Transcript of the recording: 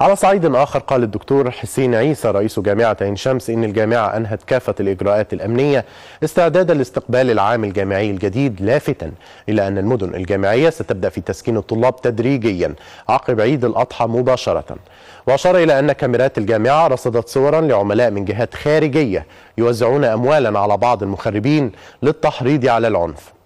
على صعيد آخر قال الدكتور حسين عيسى رئيس جامعة عين شمس إن الجامعة أنهت كافة الإجراءات الأمنية استعدادا لاستقبال العام الجامعي الجديد لافتا إلى أن المدن الجامعية ستبدأ في تسكين الطلاب تدريجيا عقب عيد الأضحى مباشرة وأشار إلى أن كاميرات الجامعة رصدت صورا لعملاء من جهات خارجية يوزعون أموالا على بعض المخربين للتحريض على العنف